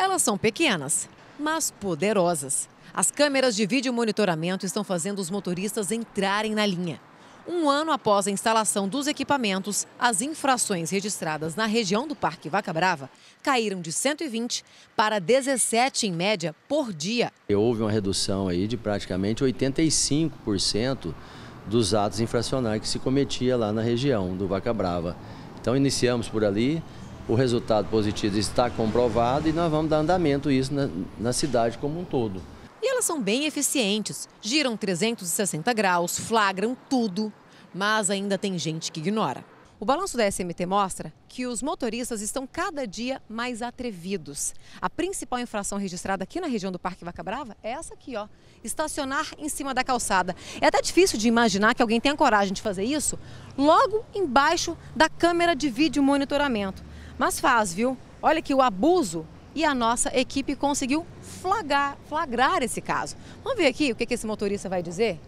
Elas são pequenas, mas poderosas. As câmeras de vídeo monitoramento estão fazendo os motoristas entrarem na linha. Um ano após a instalação dos equipamentos, as infrações registradas na região do Parque Vaca Brava caíram de 120 para 17 em média por dia. Houve uma redução aí de praticamente 85% dos atos infracionais que se cometia lá na região do Vaca Brava. Então iniciamos por ali, o resultado positivo está comprovado e nós vamos dar andamento isso na, na cidade como um todo. E elas são bem eficientes, giram 360 graus, flagram tudo, mas ainda tem gente que ignora. O balanço da SMT mostra que os motoristas estão cada dia mais atrevidos. A principal infração registrada aqui na região do Parque Vaca Brava é essa aqui, ó. Estacionar em cima da calçada. É até difícil de imaginar que alguém tenha coragem de fazer isso logo embaixo da câmera de vídeo monitoramento. Mas faz, viu? Olha que o abuso e a nossa equipe conseguiu flagrar, flagrar esse caso. Vamos ver aqui o que, esse motorista vai dizer?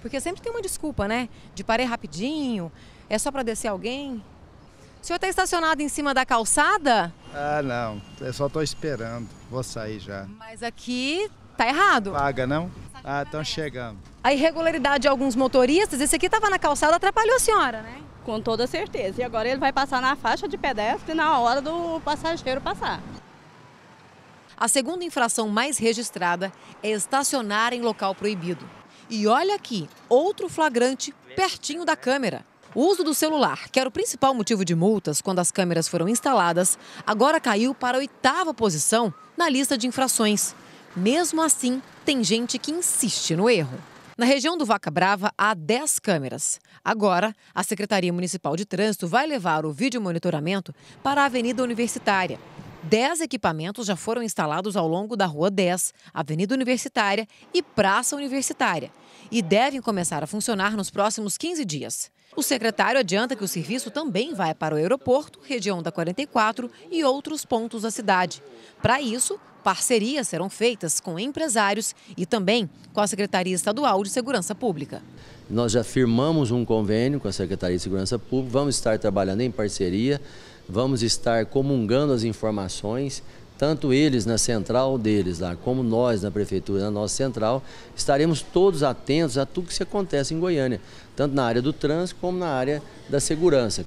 Porque sempre tem uma desculpa, né? De parei rapidinho, é só para descer alguém. O senhor está estacionado em cima da calçada? Ah, não. Eu só estou esperando. Vou sair já. Mas aqui tá errado. Paga, não? Ah, estão chegando. A irregularidade de alguns motoristas, esse aqui estava na calçada, atrapalhou a senhora, né? Com toda certeza. E agora ele vai passar na faixa de pedestre na hora do passageiro passar. A segunda infração mais registrada é estacionar em local proibido. E olha aqui, outro flagrante pertinho da câmera. O uso do celular, que era o principal motivo de multas quando as câmeras foram instaladas, agora caiu para a oitava posição na lista de infrações. Mesmo assim, tem gente que insiste no erro. Na região do Vaca Brava, há 10 câmeras. Agora, a Secretaria Municipal de Trânsito vai levar o vídeo monitoramento para a Avenida Universitária. Dez equipamentos já foram instalados ao longo da Rua 10, Avenida Universitária e Praça Universitária e devem começar a funcionar nos próximos 15 dias. O secretário adianta que o serviço também vai para o aeroporto, região da 44 e outros pontos da cidade. Para isso, Parcerias serão feitas com empresários e também com a Secretaria Estadual de Segurança Pública. Nós já firmamos um convênio com a Secretaria de Segurança Pública, vamos estar trabalhando em parceria, vamos estar comungando as informações, tanto eles na central deles lá, como nós na prefeitura, na nossa central, estaremos todos atentos a tudo que se acontece em Goiânia, tanto na área do trânsito como na área da segurança.